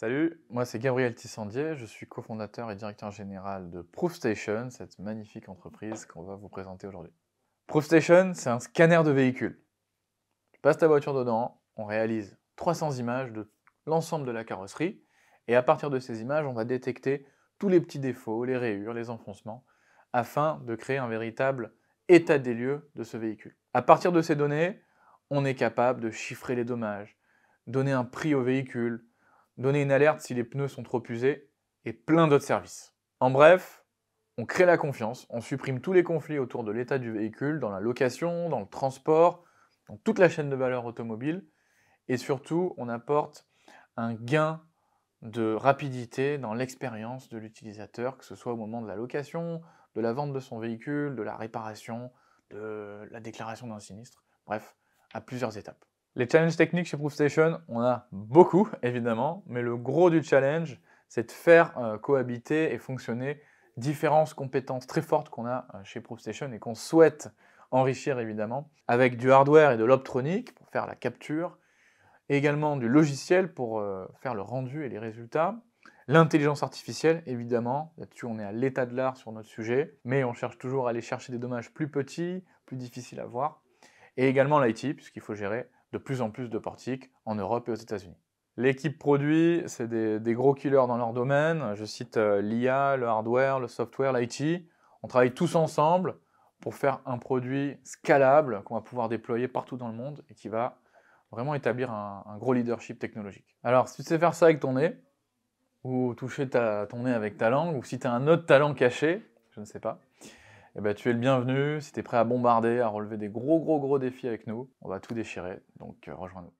Salut, moi c'est Gabriel Tissandier, je suis cofondateur et directeur général de ProofStation, cette magnifique entreprise qu'on va vous présenter aujourd'hui. ProofStation, c'est un scanner de véhicules. Tu passes ta voiture dedans, on réalise 300 images de l'ensemble de la carrosserie, et à partir de ces images, on va détecter tous les petits défauts, les rayures, les enfoncements, afin de créer un véritable état des lieux de ce véhicule. À partir de ces données, on est capable de chiffrer les dommages, donner un prix au véhicule, donner une alerte si les pneus sont trop usés, et plein d'autres services. En bref, on crée la confiance, on supprime tous les conflits autour de l'état du véhicule, dans la location, dans le transport, dans toute la chaîne de valeur automobile, et surtout, on apporte un gain de rapidité dans l'expérience de l'utilisateur, que ce soit au moment de la location, de la vente de son véhicule, de la réparation, de la déclaration d'un sinistre, bref, à plusieurs étapes. Les challenges techniques chez ProofStation, on a beaucoup évidemment, mais le gros du challenge, c'est de faire euh, cohabiter et fonctionner différentes compétences très fortes qu'on a euh, chez ProofStation et qu'on souhaite enrichir évidemment, avec du hardware et de l'optronique pour faire la capture, et également du logiciel pour euh, faire le rendu et les résultats, L'intelligence artificielle, évidemment, là-dessus on est à l'état de l'art sur notre sujet, mais on cherche toujours à aller chercher des dommages plus petits, plus difficiles à voir. Et également l'IT, puisqu'il faut gérer de plus en plus de portiques en Europe et aux États-Unis. L'équipe produit, c'est des, gros killers dans leur domaine. Je cite euh, l'IA, le hardware, le software, l'IT. On travaille tous ensemble pour faire un produit scalable qu'on va pouvoir déployer partout dans le monde et qui va vraiment établir un, gros leadership technologique. Alors, si tu sais faire ça avec ton nez, ou toucher ta, ton nez avec ta langue, ou si tu as un autre talent caché, je ne sais pas, eh ben, tu es le bienvenu. Si tu es prêt à bombarder, à relever des gros, gros, gros défis avec nous, on va tout déchirer. Donc, euh, rejoins-nous.